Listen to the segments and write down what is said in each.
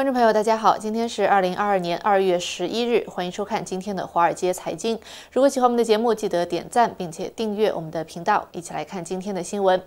观众朋友，大家好！今天是二零二二年二月十一日，欢迎收看今天的《华尔街财经》。如果喜欢我们的节目，记得点赞并且订阅我们的频道，一起来看今天的新闻。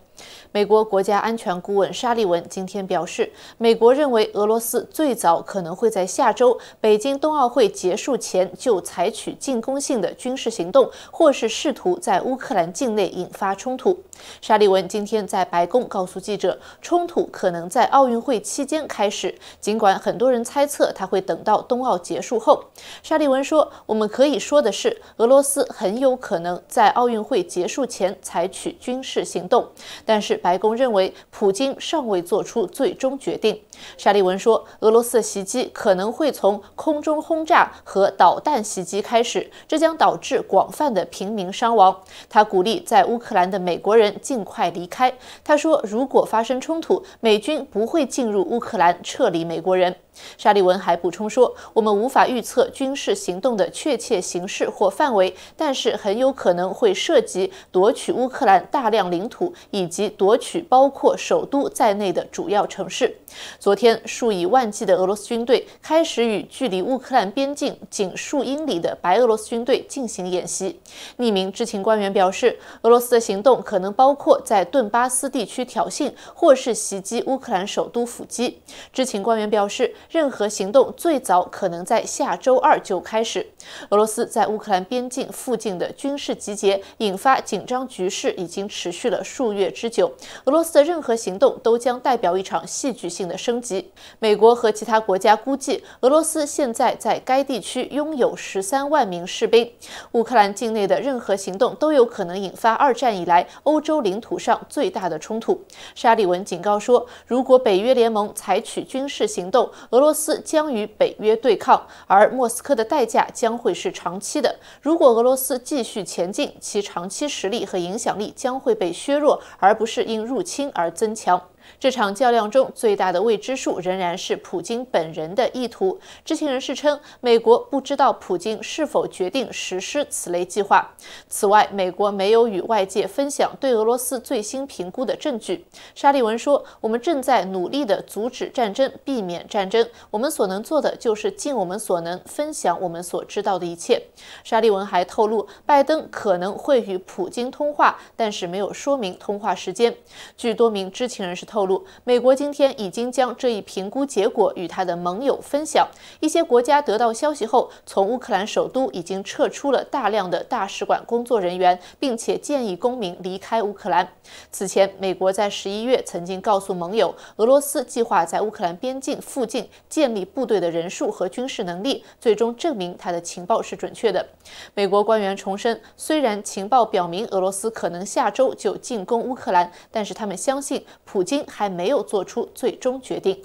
美国国家安全顾问沙利文今天表示，美国认为俄罗斯最早可能会在下周北京冬奥会结束前就采取进攻性的军事行动，或是试图在乌克兰境内引发冲突。沙利文今天在白宫告诉记者，冲突可能在奥运会期间开始，尽管很多人猜测他会等到冬奥结束后。沙利文说：“我们可以说的是，俄罗斯很有可能在奥运会结束前采取军事行动。”但是白宫认为，普京尚未做出最终决定。沙利文说，俄罗斯袭击可能会从空中轰炸和导弹袭击开始，这将导致广泛的平民伤亡。他鼓励在乌克兰的美国人尽快离开。他说，如果发生冲突，美军不会进入乌克兰撤离美国人。沙利文还补充说，我们无法预测军事行动的确切形式或范围，但是很有可能会涉及夺取乌克兰大量领土以及夺取包括首都在内的主要城市。昨天，数以万计的俄罗斯军队开始与距离乌克兰边境仅数英里的白俄罗斯军队进行演习。匿名知情官员表示，俄罗斯的行动可能包括在顿巴斯地区挑衅，或是袭击乌克兰首都伏击。知情官员表示。任何行动最早可能在下周二就开始。俄罗斯在乌克兰边境附近的军事集结引发紧张局势，已经持续了数月之久。俄罗斯的任何行动都将代表一场戏剧性的升级。美国和其他国家估计，俄罗斯现在在该地区拥有十三万名士兵。乌克兰境内的任何行动都有可能引发二战以来欧洲领土上最大的冲突。沙利文警告说，如果北约联盟采取军事行动，俄罗斯将与北约对抗，而莫斯科的代价将会是长期的。如果俄罗斯继续前进，其长期实力和影响力将会被削弱，而不是因入侵而增强。这场较量中最大的未知数仍然是普京本人的意图。知情人士称，美国不知道普京是否决定实施此类计划。此外，美国没有与外界分享对俄罗斯最新评估的证据。沙利文说：“我们正在努力地阻止战争，避免战争。我们所能做的就是尽我们所能，分享我们所知道的一切。”沙利文还透露，拜登可能会与普京通话，但是没有说明通话时间。据多名知情人士。透露，美国今天已经将这一评估结果与他的盟友分享。一些国家得到消息后，从乌克兰首都已经撤出了大量的大使馆工作人员，并且建议公民离开乌克兰。此前，美国在十一月曾经告诉盟友，俄罗斯计划在乌克兰边境附近建立部队的人数和军事能力，最终证明他的情报是准确的。美国官员重申，虽然情报表明俄罗斯可能下周就进攻乌克兰，但是他们相信普京。还没有做出最终决定。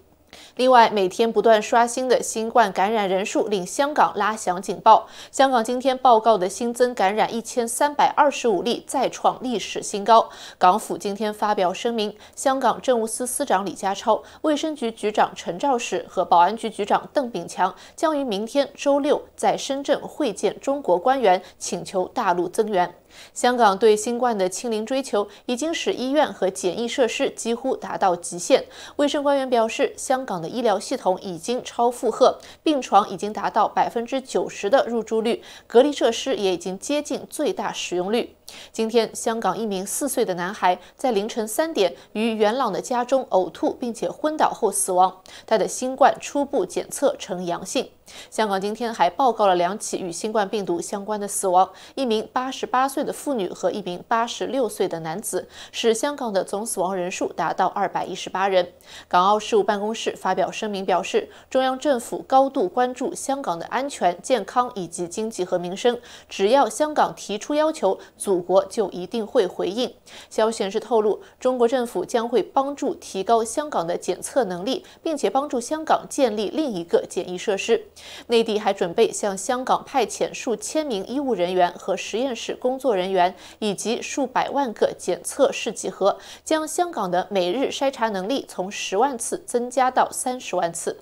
另外，每天不断刷新的新冠感染人数令香港拉响警报。香港今天报告的新增感染一千三百二十五例，再创历史新高。港府今天发表声明，香港政务司司长李家超、卫生局局长陈肇始和保安局局长邓炳强将于明天周六在深圳会见中国官员，请求大陆增援。香港对新冠的清零追求已经使医院和检疫设施几乎达到极限。卫生官员表示，香港的医疗系统已经超负荷，病床已经达到百分之九十的入住率，隔离设施也已经接近最大使用率。今天，香港一名四岁的男孩在凌晨三点于元朗的家中呕吐，并且昏倒后死亡。他的新冠初步检测呈阳性。香港今天还报告了两起与新冠病毒相关的死亡，一名八十八岁的妇女和一名八十六岁的男子，使香港的总死亡人数达到二百一十八人。港澳事务办公室发表声明表示，中央政府高度关注香港的安全、健康以及经济和民生，只要香港提出要求，组。祖国就一定会回应。消息人士透露，中国政府将会帮助提高香港的检测能力，并且帮助香港建立另一个检疫设施。内地还准备向香港派遣数千名医务人员和实验室工作人员，以及数百万个检测试剂盒，将香港的每日筛查能力从十万次增加到三十万次。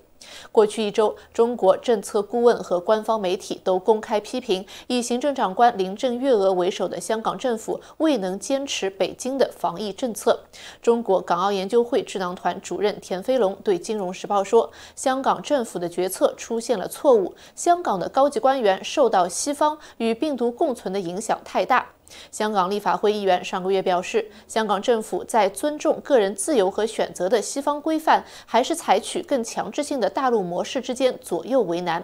过去一周，中国政策顾问和官方媒体都公开批评以行政长官林郑月娥为首的香港政府未能坚持北京的防疫政策。中国港澳研究会智囊团主任田飞龙对《金融时报》说：“香港政府的决策出现了错误，香港的高级官员受到西方与病毒共存的影响太大。”香港立法会议员上个月表示，香港政府在尊重个人自由和选择的西方规范，还是采取更强制性的大陆模式之间左右为难。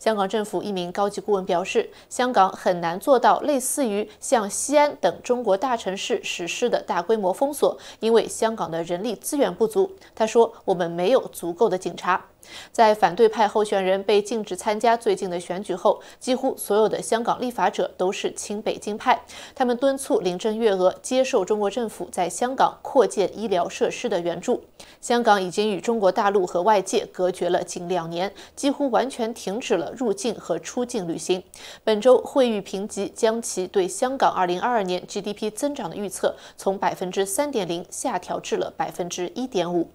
香港政府一名高级顾问表示，香港很难做到类似于像西安等中国大城市实施的大规模封锁，因为香港的人力资源不足。他说：“我们没有足够的警察。”在反对派候选人被禁止参加最近的选举后，几乎所有的香港立法者都是亲北京派。他们敦促林郑月娥接受中国政府在香港扩建医疗设施的援助。香港已经与中国大陆和外界隔绝了近两年，几乎完全停止了入境和出境旅行。本周，惠誉评级将其对香港2022年 GDP 增长的预测从3.0%下调至了1.5%。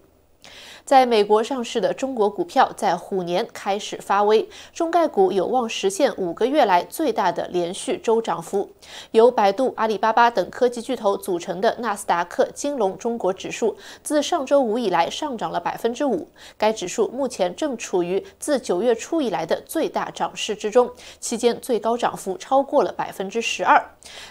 在美国上市的中国股票在虎年开始发威，中概股有望实现五个月来最大的连续周涨幅。由百度、阿里巴巴等科技巨头组成的纳斯达克金融中国指数，自上周五以来上涨了百分之五。该指数目前正处于自九月初以来的最大涨势之中，期间最高涨幅超过了百分之十二。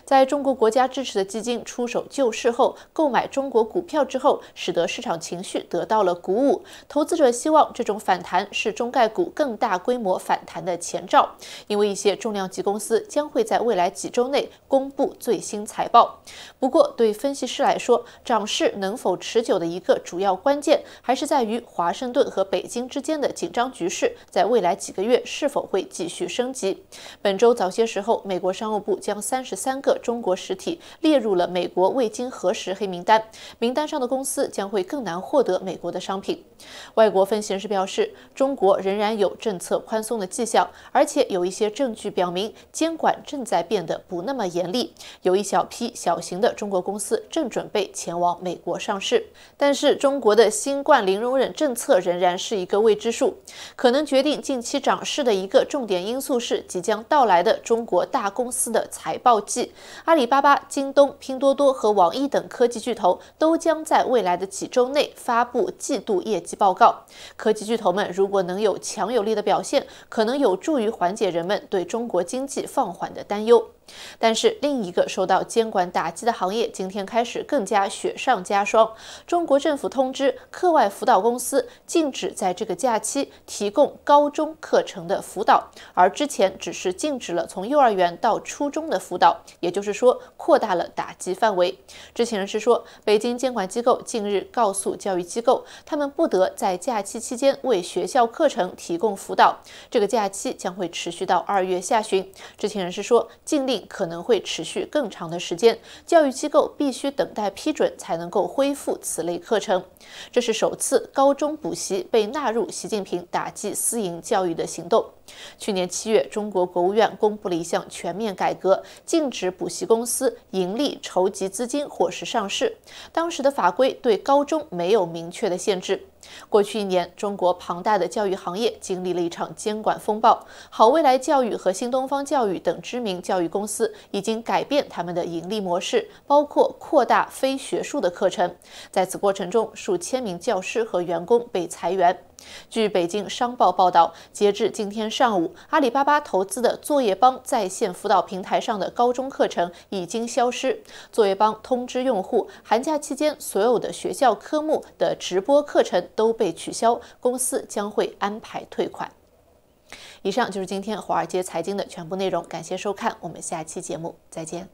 在中国国家支持的基金出手救市后，购买中国股票之后，使得市场情绪得到了鼓舞。投资者希望这种反弹是中概股更大规模反弹的前兆，因为一些重量级公司将会在未来几周内公布最新财报。不过，对分析师来说，涨势能否持久的一个主要关键还是在于华盛顿和北京之间的紧张局势在未来几个月是否会继续升级。本周早些时候，美国商务部将三十三个中国实体列入了美国未经核实黑名单，名单上的公司将会更难获得美国的商品。外国分析师表示，中国仍然有政策宽松的迹象，而且有一些证据表明监管正在变得不那么严厉。有一小批小型的中国公司正准备前往美国上市，但是中国的新冠零容忍政策仍然是一个未知数。可能决定近期涨势的一个重点因素是即将到来的中国大公司的财报季。阿里巴巴、京东、拼多多和网易等科技巨头都将在未来的几周内发布季度。业绩报告，科技巨头们如果能有强有力的表现，可能有助于缓解人们对中国经济放缓的担忧。但是另一个受到监管打击的行业，今天开始更加雪上加霜。中国政府通知课外辅导公司禁止在这个假期提供高中课程的辅导，而之前只是禁止了从幼儿园到初中的辅导，也就是说扩大了打击范围。知情人士说，北京监管机构近日告诉教育机构，他们不得在假期期间为学校课程提供辅导。这个假期将会持续到二月下旬。知情人士说，尽力。可能会持续更长的时间。教育机构必须等待批准，才能够恢复此类课程。这是首次高中补习被纳入习近平打击私营教育的行动。去年七月，中国国务院公布了一项全面改革，禁止补习公司盈利、筹集资金或是上市。当时的法规对高中没有明确的限制。过去一年，中国庞大的教育行业经历了一场监管风暴。好未来教育和新东方教育等知名教育公司已经改变他们的盈利模式，包括扩大非学术的课程。在此过程中，数千名教师和员工被裁员。据北京商报报道，截至今天上午，阿里巴巴投资的作业帮在线辅导平台上的高中课程已经消失。作业帮通知用户，寒假期间所有的学校科目的直播课程都被取消，公司将会安排退款。以上就是今天华尔街财经的全部内容，感谢收看，我们下期节目再见。